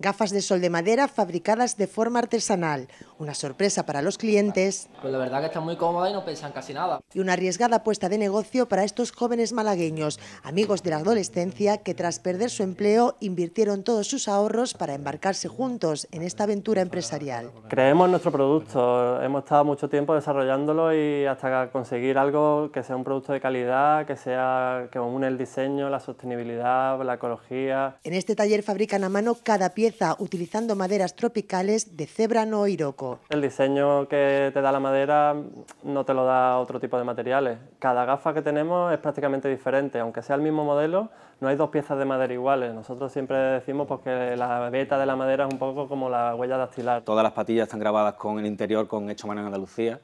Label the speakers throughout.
Speaker 1: Gafas de sol de madera fabricadas de forma artesanal. Una sorpresa para los clientes.
Speaker 2: Pues la verdad que están muy cómodas y no pesan casi nada.
Speaker 1: Y una arriesgada apuesta de negocio para estos jóvenes malagueños, amigos de la adolescencia que tras perder su empleo invirtieron todos sus ahorros para embarcarse juntos en esta aventura empresarial.
Speaker 2: Creemos en nuestro producto, hemos estado mucho tiempo desarrollándolo y hasta conseguir algo que sea un producto de calidad, que sea que une el diseño, la sostenibilidad, la ecología.
Speaker 1: En este taller fabrican a mano cada pieza utilizando maderas tropicales de o iroco.
Speaker 2: El diseño que te da la madera no te lo da otro tipo de materiales. Cada gafa que tenemos es prácticamente diferente, aunque sea el mismo modelo, no hay dos piezas de madera iguales. Nosotros siempre decimos porque pues, la beta de la madera es un poco como la huella dactilar. Todas las patillas están grabadas con el interior con hecho mano en Andalucía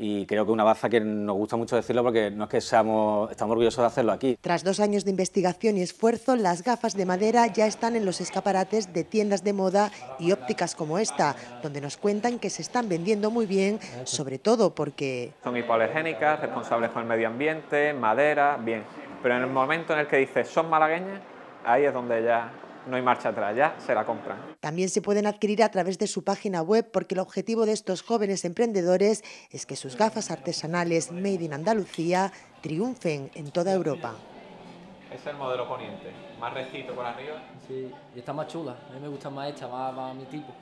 Speaker 2: y creo que una baza que nos gusta mucho decirlo porque no es que seamos, estamos orgullosos de hacerlo aquí.
Speaker 1: Tras dos años de investigación y esfuerzo, las gafas de madera ya están en los escaparates de tiendas de moda y ópticas como esta, donde nos cuentan que se están vendiendo muy bien, sobre todo porque...
Speaker 2: Son hipoalergénicas, responsables con el medio ambiente, madera, bien. Pero en el momento en el que dices, son malagueñas, ahí es donde ya no hay marcha atrás, ya se la compran.
Speaker 1: También se pueden adquirir a través de su página web porque el objetivo de estos jóvenes emprendedores es que sus gafas artesanales Made in Andalucía triunfen en toda Europa.
Speaker 2: Es el modelo poniente, más rectito por arriba.
Speaker 1: Sí, y está más chula, a mí me gusta más esta, más mi tipo.